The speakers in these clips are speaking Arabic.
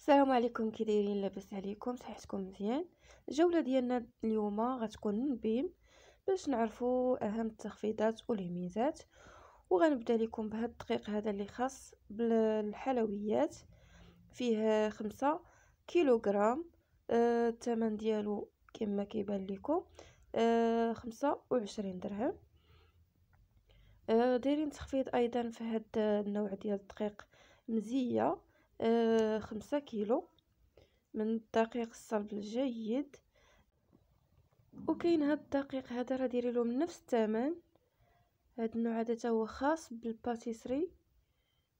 السلام عليكم كي دايرين لاباس عليكم صحتكم مزيان الجوله ديالنا اليوم غتكون من بيم باش نعرفوا اهم التخفيضات والميزات وغنبدا لكم بهذا الدقيق هذا اللي خاص بالحلويات فيه خمسة كيلوغرام آه الثمن ديالو كما كيبان لكم آه خمسة وعشرين درهم آه دايرين تخفيض ايضا في هذا النوع ديال الدقيق مزيه آه، خمسة كيلو من الدقيق الصلب الجيد وكاين هاد الدقيق هذا راه دايرينه من نفس الثمن هاد النوع هذا هو خاص بالباتيسري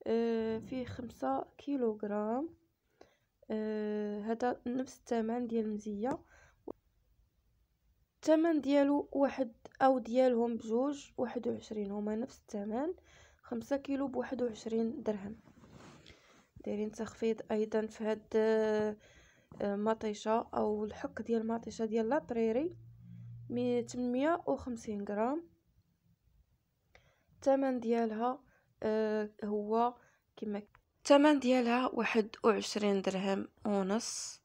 آه، فيه خمسة كيلوغرام آه، هذا نفس الثمن ديال المزية الثمن ديالو واحد او ديالهم بجوج واحد وعشرين هما نفس الثمن خمسة كيلو بواحد وعشرين درهم دايرين تخفيض ايضا في هاد آه، مطيشه او الحك ديال مطيشه ديال لابريري 850 غرام الثمن ديالها آه، هو كما الثمن ديالها واحد درهم ونص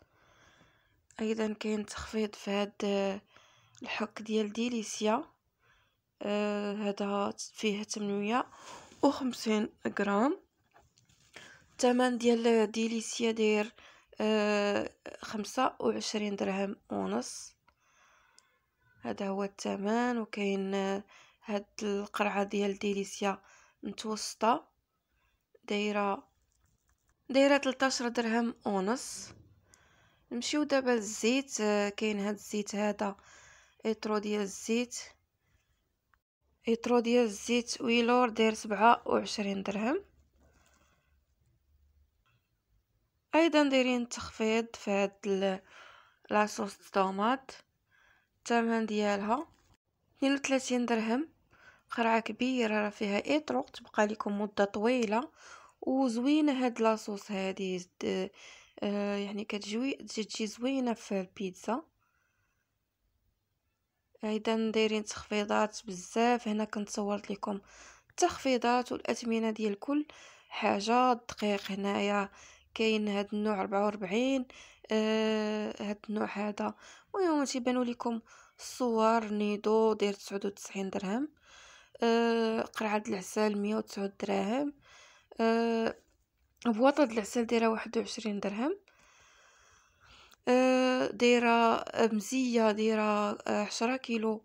ايضا كاين تخفيض في هاد آه، الحك ديال ديليسيا هذا فيه 850 غرام الثمن ديال ديليسيا داير آه، خمسة وعشرين درهم ونص هذا هو الثمن وكاين آه، هاد القرعه ديال ديليسيا متوسطه دايره دايره تلتاشر درهم ونص نمشيو دابا للزيت آه، كاين هاد الزيت هذا ايترو ديال الزيت ايترو ديال الزيت ويلور داير سبعة وعشرين درهم أيضا دايرين تخفيض في هاد لاصوص الطوماط الثمن ديالها 32 درهم قرعه كبيره راه فيها ايترو تبقى لكم مده طويله وزوينه هاد لاصوص هادي آه يعني كتجوي تجي زوينه في البيتزا ايضا دايرين تخفيضات بزاف هنا كنت صورت لكم التخفيضات والاثمنه ديال كل حاجه الدقيق هنايا كاين هاد النوع 44 آه هاد النوع هذا المهم تيبانوا لكم الصور نيدو داير 99 درهم آه قرعه العسل 109 دراهم آه بواطه العسل دايره 21 درهم آه، دايره مزيه دايره 10 آه، كيلو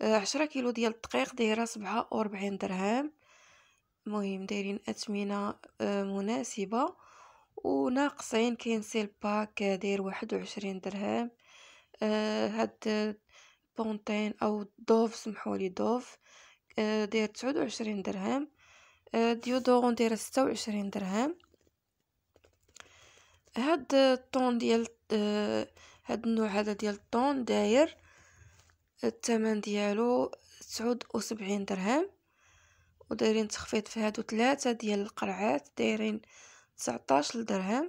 10 آه، كيلو ديال الدقيق دايره 47 درهم المهم دايرين اثمنه مناسبه وناقصين كاين سيلباك داير واحد وعشرين درهم آه هاد بونتين او دوف سمحولي دوف آه داير تسعود وعشرين درهم آه ديودورون داير ستة وعشرين درهم هاد الطون ديال آه هاد النوع هذا ديال الطون داير الثمن ديالو تسعود وسبعين درهم ودايرين تخفيض في هادو ثلاثة ديال القرعات دايرين تسعطاش درهم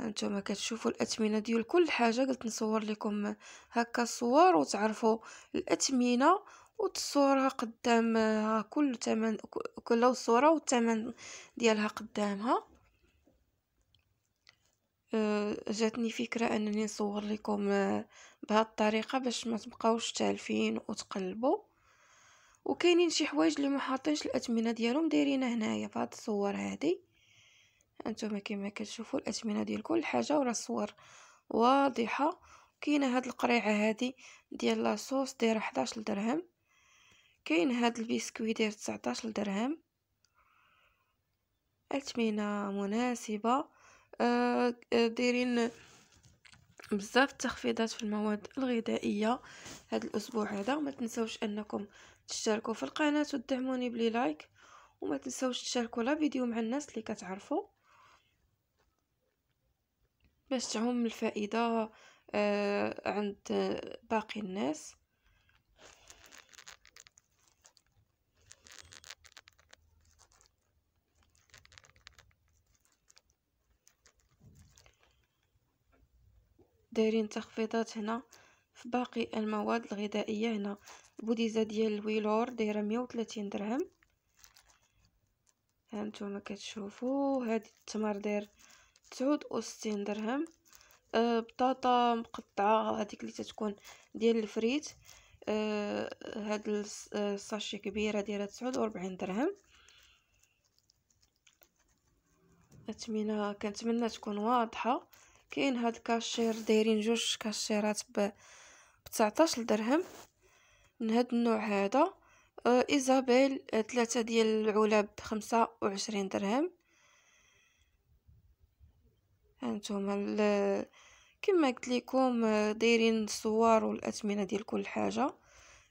هانتوما كتشوفوا الاثمنه ديال كل حاجه قلت نصور لكم هكا الصور وتعرفوا الاثمنه وتصورها قدامها كل ثمن كل صوره والثمن ديالها قدامها أه، جاتني فكره انني نصور لكم أه، بهاد الطريقه باش ما تبقاوش تالفين وتقلبوا وكاينين شي حوايج اللي ما حاطينش الاثمنه ديالهم دايرينها هنايا في هذه الصور هذه انتم كما كتشوفوا الاثمنه ديال كل حاجه ورا الصور واضحه كاينه هاد القريعه هادي ديال لاصوص دايره 11 درهم كاين هاد البسكوي داير 19 درهم اثمنه مناسبه آه،, أه دايرين بزاف التخفيضات في المواد الغذائيه هذا الاسبوع هذا ما تنسوش انكم تشتركوا في القناه وتدعموني بلي لايك وما تنسوش تشاركوا لا فيديو مع الناس اللي كتعرفوا باش تعم الفائدة آه، عند باقي الناس دايرين تخفيضات هنا في باقي المواد الغذائيه هنا بوديزه ديال الويلور دايره مية وثلاثين درهم هانتوما كتشوفو هذه التمر داير تسعود أو ستين درهم أه، بطاطا مقطعة هذيك اللي تتكون ديال الفريت أه، هاد الساشي كبيرة دايره تسعود أو ربعين درهم أتمنى كنتمنى تكون واضحة كاين هاد الكاشير دايرين جوج كاشيرات ب 19 درهم من هاد النوع هذا أه، ايزابيل ثلاثة ديال العلب بخمسة وعشرين درهم هانتوما كما قلت لكم دايرين الصور والاثمنه ديال كل حاجه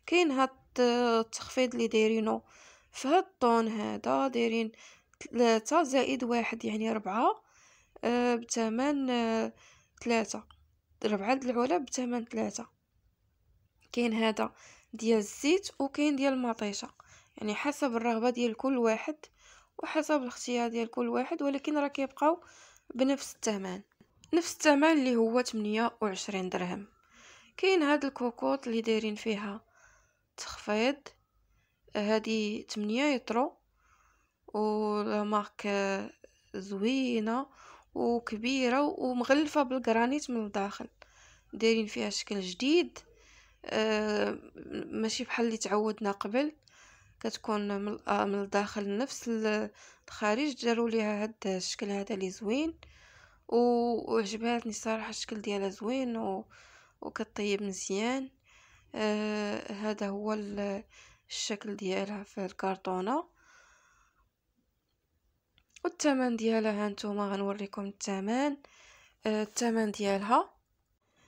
كاين هاد التخفيض اللي دايرينو في هاد الطون هذا دايرين 3 زائد واحد يعني ربعة آه، بثمن ثلاثة آه، ربعة العلب بثمن ثلاثة كاين هذا ديال الزيت وكاين ديال المطيشه يعني حسب الرغبه ديال كل واحد وحسب الاختيار ديال كل واحد ولكن راه كيبقاو بنفس الثمن نفس الثمن اللي هو 28 درهم كاين هاد الكوكوط اللي دايرين فيها تخفيض هادي 8 يطرو مارك زوينه وكبيره ومغلفه بالجرانيت من الداخل دايرين فيها شكل جديد آه، ماشي بحال اللي تعودنا قبل كتكون من آه، من الداخل نفس الخارج داروا ليها هاد الشكل هذا اللي زوين وعجباتني صراحه الشكل ديالها زوين و... وكطيب مزيان آه هذا هو الشكل ديالها في الكرتونه والثمن ديالها هانتوما غنوريكم الثمن آه الثمن ديالها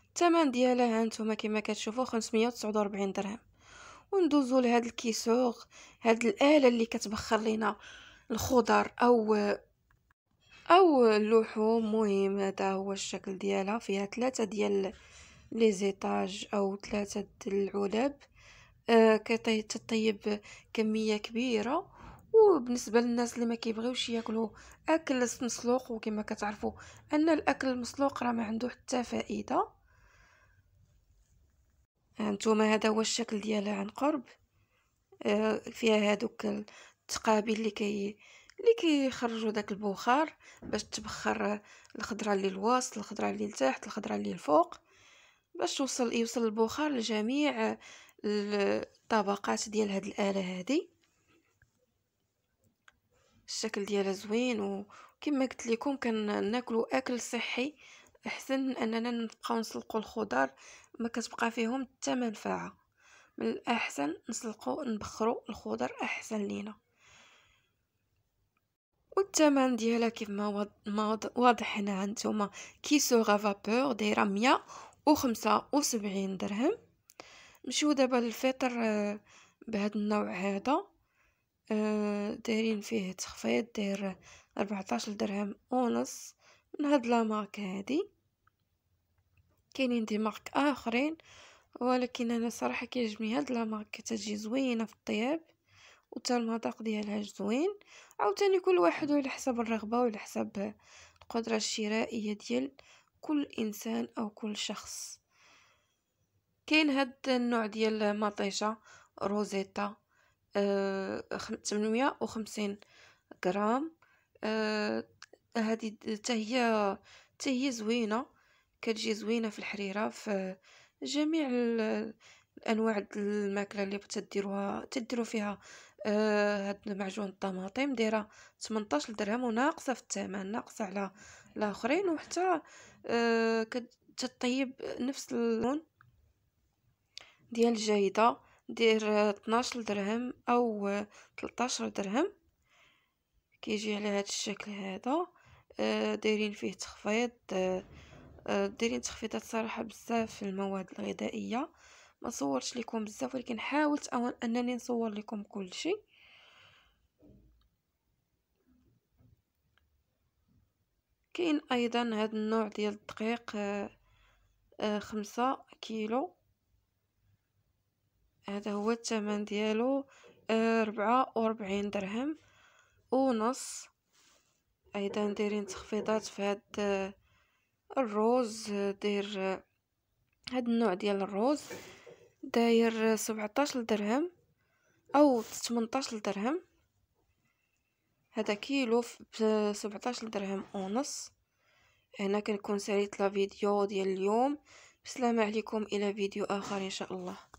الثمن ديالها هانتوما كما كتشوفوا 549 درهم وندوزو لهاد الكيسوغ هاد الاله اللي كتبخر لينا الخضر او او اللحوم مهم هذا هو الشكل ديالها فيها ثلاثه ديال لي زيتاج او ثلاثه العلب آه كتطيب كميه كبيره وبالنسبه للناس اللي ما كيبغيوش ياكلوا اكل مسلوق وكما كتعرفوا ان الاكل المسلوق راه ما عنده حتى فائده هانتوما آه، هذا هو الشكل ديالها عن قرب آه، فيها هادوك التقابل اللي كي اللي كيخرجوا داك البخار باش تبخر الخضره اللي الوسط الخضره اللي لتحت الخضره اللي الفوق باش توصل يوصل البخار لجميع الطبقات ديال هاد الاله هادي الشكل ديالها زوين وكما قلت لكم كناكلوا اكل صحي احسن من اننا نبقاو نسلقوا الخضر ما كتبقى فيهم حتى منفعه من الاحسن نسلقو نبخرو الخضر احسن لينا والثمن ديالها كيف ما واضح هنا عندكم كيسو غافابور دايره مية درهم مشيو دابا للفطر آه، بهاد النوع هذا آه، دايرين فيه تخفيض داير 14 درهم ونص من هاد لاماك هادي كاينين دي مارك اخرين ولكن انا صراحه كيعجبني هاد لا مارك كتجي زوينه في الطياب وتا المذاق ديالها زوين عاوتاني كل واحد على حسب الرغبه وعلى حسب القدره الشرائيه ديال كل انسان او كل شخص كاين هاد النوع ديال مطيشه روزيتا أه 850 غرام أه هذه حتى هي حتى هي زوينه كتجي زوينه في الحريره في جميع انواع الماكله اللي بتديروها تديروا فيها آه هاد معجون الطماطم دايره 18 درهم وناقصه في الثمن ناقصه على الاخرين وحتى آه كتطيب نفس اللون ديال الجيده دير 12 درهم او 13 درهم كيجي على هاد الشكل هذا آه دايرين فيه تخفيض آه آه، ديرين تخفيضات صراحه بزاف في المواد الغذائيه ما صورتش لكم بزاف ولكن حاولت انني نصور لكم كل شيء كاين ايضا هذا النوع ديال الدقيق آه، آه، خمسة كيلو هذا هو الثمن ديالو ربعة وربعين درهم ونص ايضا دايرين تخفيضات في هاد الروز داير هاد النوع ديال الروز داير 17 درهم او 18 درهم هذا كيلو ب 17 درهم ونص هنا كنكون ساليت لا فيديو ديال اليوم بسلامه عليكم الى فيديو اخر ان شاء الله